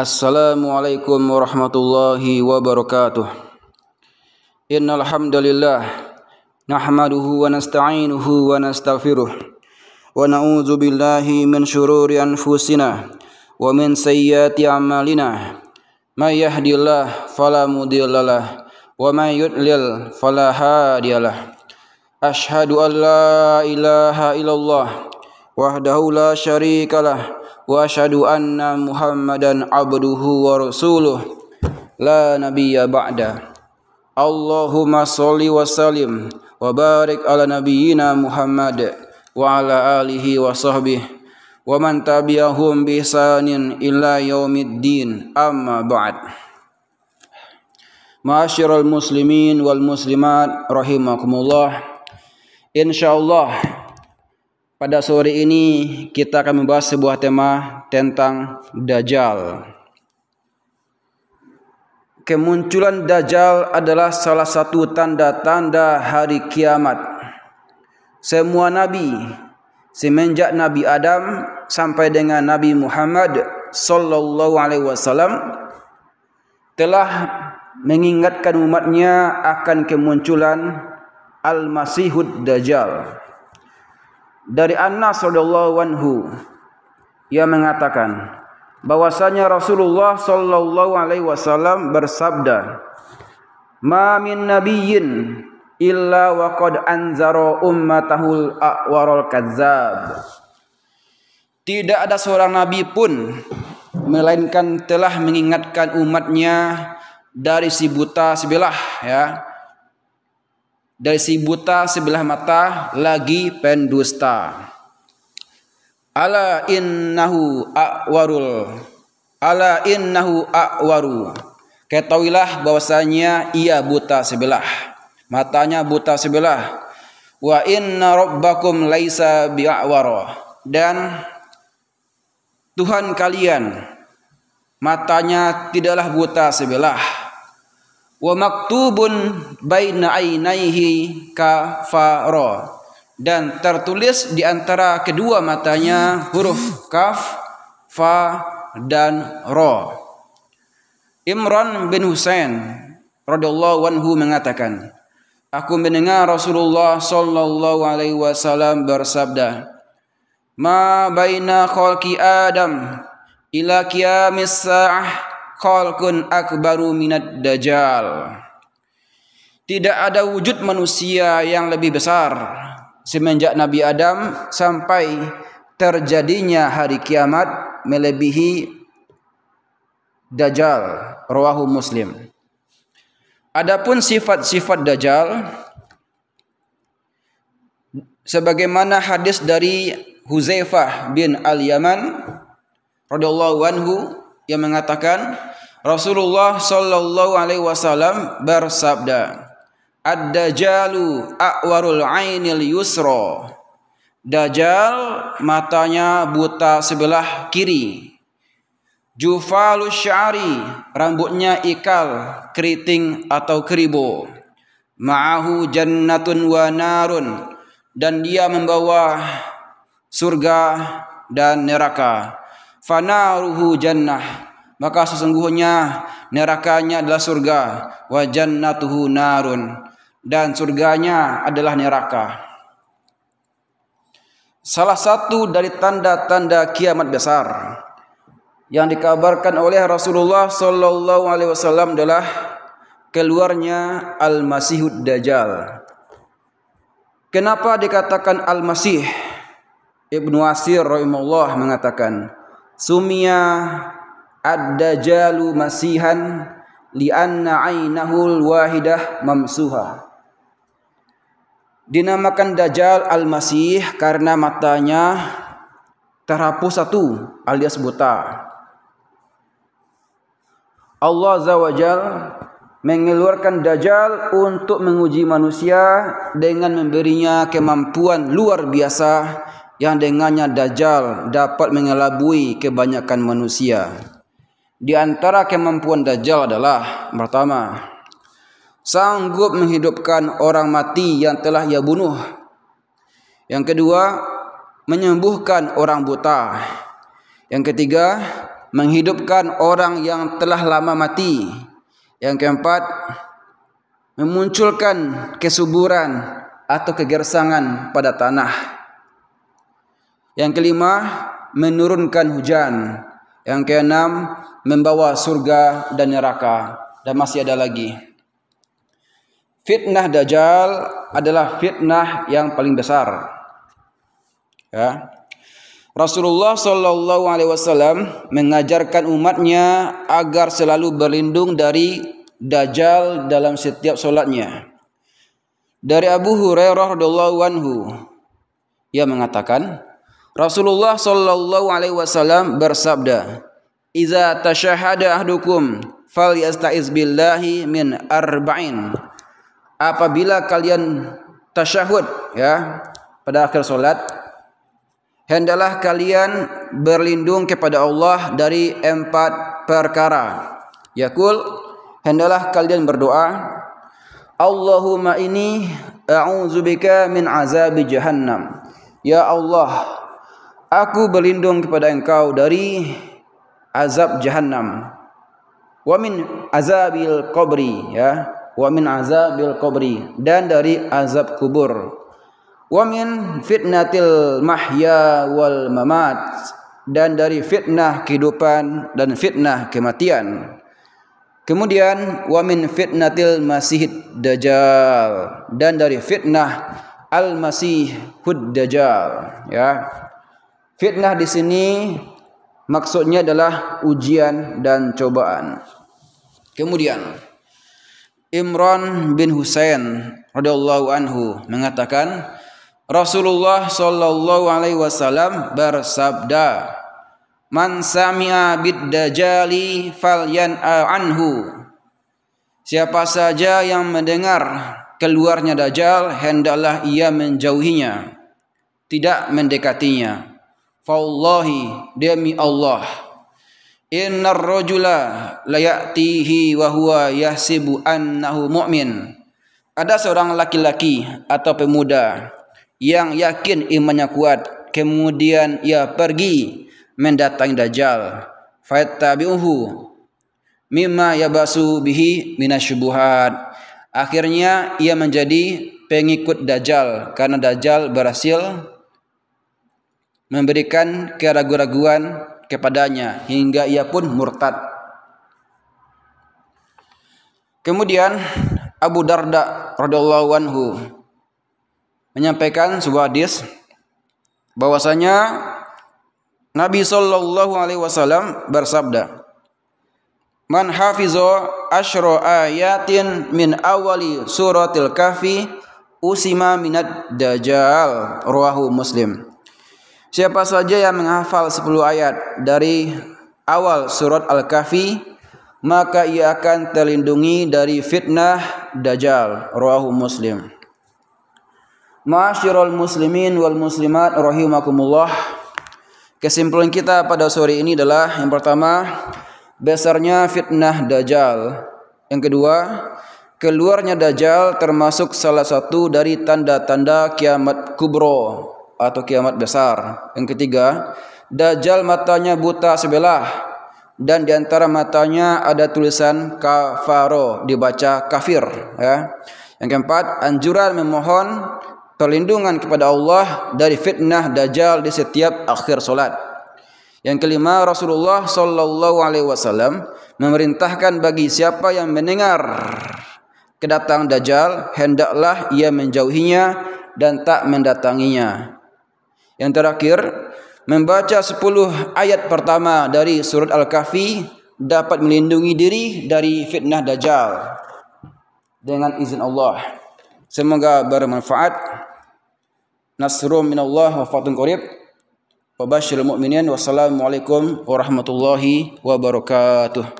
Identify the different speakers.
Speaker 1: Assalamualaikum warahmatullahi wabarakatuh. Innal hamdalillah nahmaduhu wa nasta'inuhu wa nastaghfiruh wa na'udzu billahi min shururi anfusina wa min sayyiati a'malina may yahdihillahu fala mudhillalah wa may yudlil fala hadiyalah ashhadu an la ilaha illallah wahdahu la syarikalah واشهد ان محمدا عبده ورسوله لا نبي بعده اللهم صل وسلم وبارك على نبينا محمد وعلى اله وصحبه ومن تبعهم بإحسان الى يوم الدين اما بعد معاشر المسلمين والمسلمات رحمكم الله ان شاء الله pada sore ini kita akan membahas sebuah tema tentang Dajjal. Kemunculan Dajjal adalah salah satu tanda-tanda hari kiamat. Semua nabi semenjak Nabi Adam sampai dengan Nabi Muhammad sallallahu alaihi wasallam telah mengingatkan umatnya akan kemunculan Al-Masihud Dajjal dari Anas radhiallahu anhu yang mengatakan bahwasanya Rasulullah sallallahu alaihi wasallam bersabda Ma min nabiyyin illa wa qad anzara ummatahul aqwarul kadzab Tidak ada seorang nabi pun melainkan telah mengingatkan umatnya dari si buta sebelah ya dari si buta sebelah mata lagi pendusta. Ala innahu aqwarul. Ala innahu aqwaru. Ketahuilah bahwasanya ia buta sebelah. Matanya buta sebelah. Wa inna rabbakum laisa bi'aqwara. Dan Tuhan kalian matanya tidaklah buta sebelah wa maktubun baina ainaihi kafara dan tertulis di antara kedua matanya huruf kaf fa dan ra Imran bin Husain radhiyallahu anhu mengatakan Aku mendengar Rasulullah sallallahu alaihi wasallam bersabda Ma baina khalqi Adam ila qiyamis sa'ah khalqun akbaru minat dajjal. Tidak ada wujud manusia yang lebih besar semenjak Nabi Adam sampai terjadinya hari kiamat melebihi dajjal. Rawahu Muslim. Adapun sifat-sifat dajjal sebagaimana hadis dari Huzaifah bin Al-Yaman radhiyallahu anhu yang mengatakan Rasulullah sallallahu alaihi wasallam bersabda Ad-dajalu aqwarul ainil yusra Dajjal matanya buta sebelah kiri jufalus syari rambutnya ikal keriting atau keribo Ma'ahu jannatun wa narun dan dia membawa surga dan neraka fanaruhu jannah maka sesungguhnya nerakanya adalah surga wa jannatuhu narun dan surganya adalah neraka salah satu dari tanda-tanda kiamat besar yang dikabarkan oleh Rasulullah sallallahu alaihi wasallam adalah keluarnya Al-Masihud Dajjal. Kenapa dikatakan Al-Masih? Ibnu Asir rahimahullah mengatakan, sumia ad-dajalu masihan li'anna aynahul wahidah mamsuha dinamakan dajjal al-masih karena matanya terhapus satu alias buta Allah Zawajal mengeluarkan dajjal untuk menguji manusia dengan memberinya kemampuan luar biasa yang dengannya Dajjal dapat mengelabui kebanyakan manusia. Di antara kemampuan Dajjal adalah pertama, sanggup menghidupkan orang mati yang telah ia bunuh. Yang kedua, menyembuhkan orang buta. Yang ketiga, menghidupkan orang yang telah lama mati. Yang keempat, memunculkan kesuburan atau kegersangan pada tanah. Yang kelima, menurunkan hujan. Yang keenam, membawa surga dan neraka. Dan masih ada lagi. Fitnah Dajjal adalah fitnah yang paling besar. Ya. Rasulullah sallallahu alaihi wasallam mengajarkan umatnya agar selalu berlindung dari dajjal dalam setiap solatnya. Dari Abu Hurairah radhiyallahu anhu ia mengatakan, Rasulullah sallallahu alaihi wasallam bersabda, "Iza tashahada ahdukum falyastaiz billahi min arba'in." Apabila kalian tasyahud ya pada akhir salat, hendalah kalian berlindung kepada Allah dari empat perkara. Yakul, hendalah kalian berdoa, "Allahumma ini a'udzubika min azab jahannam." Ya Allah, aku berlindung kepada engkau dari azab jahanam, wamin azabil kubri, ya wamin azabil kubri dan dari azab kubur wamin fitnatil mahya wal mamat dan dari fitnah kehidupan dan fitnah kematian kemudian wamin fitnatil masihid dajjal dan dari fitnah al masih hud dajjal ya Fitnah di sini maksudnya adalah ujian dan cobaan. Kemudian Imran bin Husain radhiyallahu anhu mengatakan Rasulullah sallallahu alaihi wasallam bersabda Man sami'a bid dajali falyan anhu Siapa saja yang mendengar keluarnya dajjal hendaklah ia menjauhinya tidak mendekatinya Faullahi demi Allah Innar rajula layatihi wa huwa yahsibu annahu mu'min Ada seorang laki-laki atau pemuda Yang yakin imannya kuat Kemudian ia pergi mendatangi Dajjal Faitabi'uhu Mimma yabasu bihi minasyubuhat Akhirnya ia menjadi pengikut Dajjal Karena Dajjal berhasil memberikan keraguan-raguan kepadanya hingga ia pun murtad. Kemudian Abu Darda radhiyallahu anhu menyampaikan sebuah hadis bahwasanya Nabi sallallahu alaihi wasallam bersabda Man hafizo asyra ayatin min awali suratil kahfi usima minad dajjal rawahu muslim Siapa saja yang menghafal 10 ayat dari awal surat Al-Kahfi, maka ia akan terlindungi dari fitnah dajjal. Rawahu Muslim. Maashirul muslimin wal muslimat rahimakumullah. Kesimpulan kita pada sore ini adalah yang pertama, besarnya fitnah dajjal. Yang kedua, keluarnya dajjal termasuk salah satu dari tanda-tanda kiamat kubro atau kiamat besar. Yang ketiga, dajal matanya buta sebelah dan di antara matanya ada tulisan kafaro dibaca kafir ya. Yang keempat, anjuran memohon perlindungan kepada Allah dari fitnah dajal di setiap akhir solat. Yang kelima, Rasulullah sallallahu alaihi wasallam memerintahkan bagi siapa yang mendengar kedatangan dajal hendaklah ia menjauhinya dan tak mendatanginya. Yang terakhir, membaca 10 ayat pertama dari surat Al-Kahfi dapat melindungi diri dari fitnah dajjal dengan izin Allah. Semoga bermanfaat. Nasrum minallah wa fatun qarib. Wa basyirul mu'minin. Wassalamualaikum warahmatullahi wabarakatuh.